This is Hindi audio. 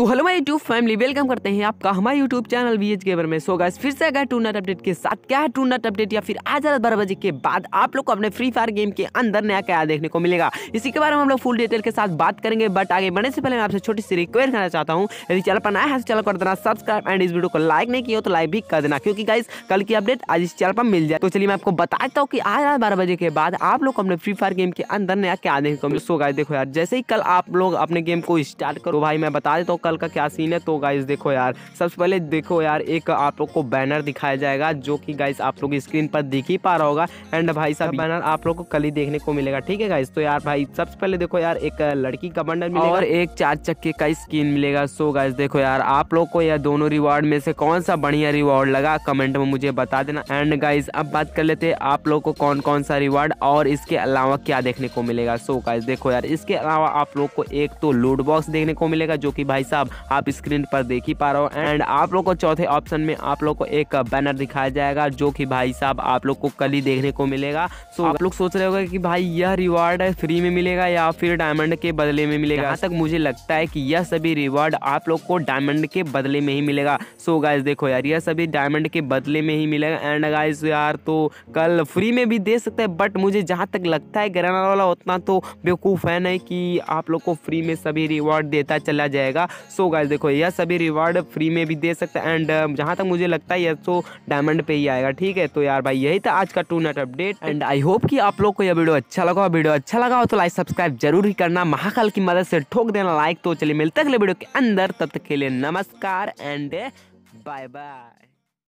तो hello my YouTube family welcome करते हैं आपका हमारे यूट्यूब चैनल वी एच गेबर में सो गाइस फिर से अगर टूर्नाट अपडेट के साथ क्या है टूर्नाट अपडेट या फिर आज रात बारह बजे के बाद आप लोग को अपने फ्री फायर गेम के अंदर नया क्या देखने को मिलेगा इसी के बारे में हम लोग फुल डिटेल के साथ बात करेंगे बट आगे बढ़ने से पहले मैं आपसे छोटी सी रिक्वेस्ट करना चाहता हूँ यदि चैनल पर नया है तो चैनल कर देना सब्सक्राइब एंड इस वीडियो को लाइक नहीं किया तो लाइक भी कर देना क्योंकि गाइस कल की अपडेट आज इस चैनल पर मिल जाए तो चलिए मैं आपको बताता हूँ कि आज रात बारह बजे के बाद आप लोग अपने फ्री फायर गेम के अंदर नया क्या देखने को मिले सो गाय देखो यार जैसे ही कल आप लोग अपने गेम को स्टार्ट करो भाई मैं बता देता हूँ कल का क्या सीन है तो गाइज देखो यार सबसे पहले देखो यार एक आप लोग को बैनर दिखाया जाएगा जो कि गाइज आप लोग स्क्रीन पर दिख ही पा रहा होगा एंड भाई साहब बैनर आप लोग को कल ही देखने को मिलेगा ठीक है गाइज तो यार भाई सबसे पहले देखो यार एक लड़की का बंडल मिलेगा और एक चार चक्के का स्किन मिलेगा सो गाइज देखो यार आप लोग को यह दोनों रिवॉर्ड में से कौन सा बढ़िया रिवॉर्ड लगा कमेंट में मुझे बता देना एंड गाइज अब बात कर लेते हैं आप लोग को कौन कौन सा रिवॉर्ड और इसके अलावा क्या देखने को मिलेगा सो गाइज देखो यार इसके अलावा आप लोग को एक तो लूट बॉक्स देखने को मिलेगा जो कि भाई साहब आप स्क्रीन पर देख ही पा रहे हो एंड आप लोग को चौथे ऑप्शन में आप लोग को एक बैनर दिखाया जाएगा जो कि भाई साहब आप लोग को कल ही देखने को मिलेगा सो आप लोग सोच रहे होगा कि भाई यह रिवार्ड फ्री में मिलेगा या फिर डायमंड के बदले में मिलेगा यहाँ तक मुझे लगता है कि यह सभी रिवार्ड आप लोग को डायमंड के बदले में ही मिलेगा सो गाइज देखो यार यह सभी डायमंड के बदले में ही मिलेगा एंड गाइज यार तो कल फ्री में भी दे सकते हैं बट मुझे जहाँ तक लगता है ग्रैंड वाला उतना तो बेवकूफ़ है नहीं कि आप लोग को फ्री में सभी रिवॉर्ड देता चला जाएगा सो गाइज देखो यह सभी रिवार्ड फ्री में भी दे सकता है एंड uh, जहाँ तक मुझे लगता है यह तो डायमंड पे ही आएगा ठीक है तो यार भाई यही था आज का टू नेट अपडेट एंड आई होप कि आप लोग को यह वीडियो अच्छा लगा वीडियो अच्छा लगा हो तो लाइक सब्सक्राइब जरूर ही करना महाकाल की मदद से ठोक देना लाइक तो चलिए मिलते अगले वीडियो के अंदर तब तक के लिए नमस्कार एंड बाय बाय